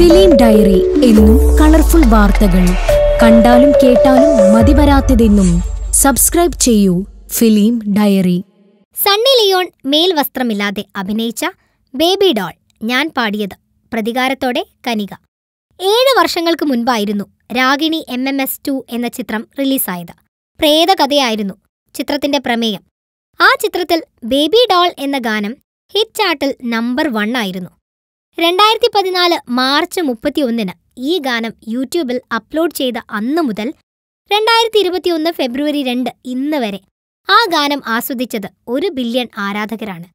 film diary എന്നും colourful വാർത്തകൾ കണ്ടാലും കേട്ടാലും വരാത്തതെന്നും സബ്സ്ക്രൈബ് ചെയ്യൂ ഫിലിം ഡയറി സണ്ണി ലിയോൺ മേൽവസ്ത്രമില്ലാതെ അഭിനയിച്ച ബേബി ഡോൾ ഞാൻ പാടിയത് പ്രതികാരത്തോടെ കനിക ഏഴ് വർഷങ്ങൾക്ക് മുൻപായിരുന്നു Ragini M M S two എന്ന ചിത്രം റിലീസായത് പ്രേതകഥയായിരുന്നു ചിത്രത്തിന്റെ പ്രമേയം ആ ചിത്രത്തിൽ ബേബി ഡോൾ എന്ന ഗാനം ഹിറ്റ് ചാർട്ടിൽ നമ്പർ വൺ ആയിരുന്നു രണ്ടായിരത്തി പതിനാല് മാർച്ച് ഒന്നിന് ഈ ഗാനം യൂട്യൂബിൽ അപ്ലോഡ് ചെയ്ത അന്നു മുതൽ രണ്ടായിരത്തി ഇരുപത്തിയൊന്ന് ഫെബ്രുവരി രണ്ട് ഇന്ന് വരെ ആ ഗാനം ആസ്വദിച്ചത് ഒരു ബില്യൺ ആരാധകരാണ്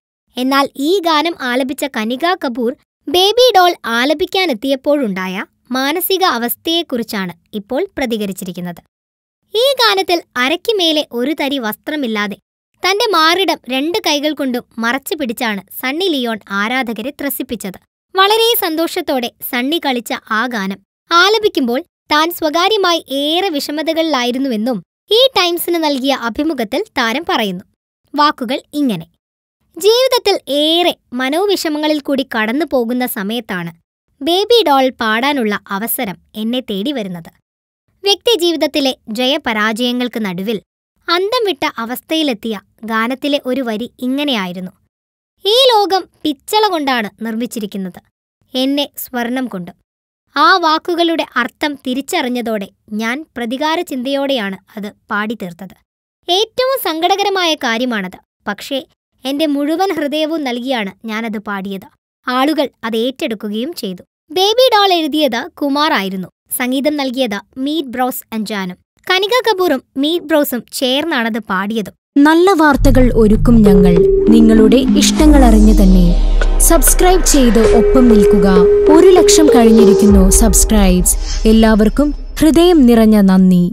എന്നാൽ ഈ ഗാനം ആലപിച്ച കനിക കപൂർ ബേബി ഡോൾ ആലപിക്കാനെത്തിയപ്പോഴുണ്ടായ മാനസിക അവസ്ഥയെക്കുറിച്ചാണ് ഇപ്പോൾ പ്രതികരിച്ചിരിക്കുന്നത് ഈ ഗാനത്തിൽ അരയ്ക്കുമേലെ ഒരു തരി വസ്ത്രമില്ലാതെ തന്റെ മാറിടം രണ്ട് കൈകൾ കൊണ്ടും മറച്ചു പിടിച്ചാണ് സണ്ണി ലിയോൺ ആരാധകരെ ത്രസിപ്പിച്ചത് വളരെ സന്തോഷത്തോടെ സണ്ണി കളിച്ച ആ ഗാനം ആലപിക്കുമ്പോൾ താൻ സ്വകാര്യമായി ഏറെ വിഷമതകളിലായിരുന്നുവെന്നും ഈ ടൈംസിന് നൽകിയ അഭിമുഖത്തിൽ താരം പറയുന്നു വാക്കുകൾ ഇങ്ങനെ ജീവിതത്തിൽ ഏറെ മനോവിഷമങ്ങളിൽ കൂടി കടന്നു പോകുന്ന സമയത്താണ് ബേബി ഡോൾ പാടാനുള്ള അവസരം എന്നെ തേടി വരുന്നത് വ്യക്തിജീവിതത്തിലെ ജയപരാജയങ്ങൾക്ക് നടുവിൽ അന്തം വിട്ട അവസ്ഥയിലെത്തിയ ഗാനത്തിലെ ഒരു വരി ഇങ്ങനെയായിരുന്നു ഈ ലോകം പിച്ചള കൊണ്ടാണ് നിർമ്മിച്ചിരിക്കുന്നത് എന്നെ സ്വർണം കൊണ്ട് ആ വാക്കുകളുടെ അർത്ഥം തിരിച്ചറിഞ്ഞതോടെ ഞാൻ പ്രതികാര ചിന്തയോടെയാണ് അത് പാടിത്തീർത്തത് ഏറ്റവും സങ്കടകരമായ കാര്യമാണത് പക്ഷേ എന്റെ മുഴുവൻ ഹൃദയവും നൽകിയാണ് ഞാനത് പാടിയത് ആളുകൾ അത് ഏറ്റെടുക്കുകയും ചെയ്തു ബേബി ഡോൾ എഴുതിയത് കുമാർ ആയിരുന്നു സംഗീതം നൽകിയത് മീറ്റ് ബ്രോസ് അഞ്ചാനും കനിക കപൂറും മീറ്റ് ബ്രോസും ചേർന്നാണത് പാടിയതും നല്ല വാർത്തകൾ ഒരുക്കും ഞങ്ങൾ നിങ്ങളുടെ ഇഷ്ടങ്ങൾ അറിഞ്ഞു തന്നെ സബ്സ്ക്രൈബ് ചെയ്ത് ഒപ്പം നിൽക്കുക ഒരു ലക്ഷം കഴിഞ്ഞിരിക്കുന്നു സബ്സ്ക്രൈബ്സ് എല്ലാവർക്കും ഹൃദയം നിറഞ്ഞ നന്ദി